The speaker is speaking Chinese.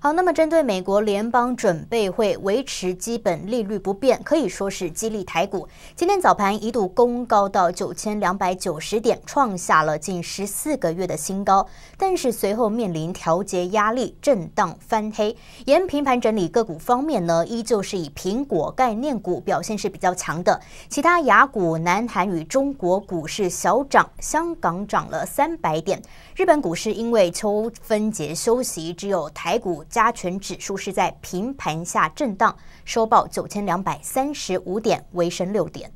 好，那么针对美国联邦准备会维持基本利率不变，可以说是激励台股。今天早盘一度攻高到九千两百九十点，创下了近十四个月的新高。但是随后面临调节压力，震荡翻黑。沿平盘整理个股方面呢，依旧是以苹果概念股表现是比较强的。其他雅股、南韩与中国股市小涨，香港涨了三百点。日本股市因为秋分节休息，只有台股。加权指数是在平盘下震荡，收报九千两百三十五点，微升六点。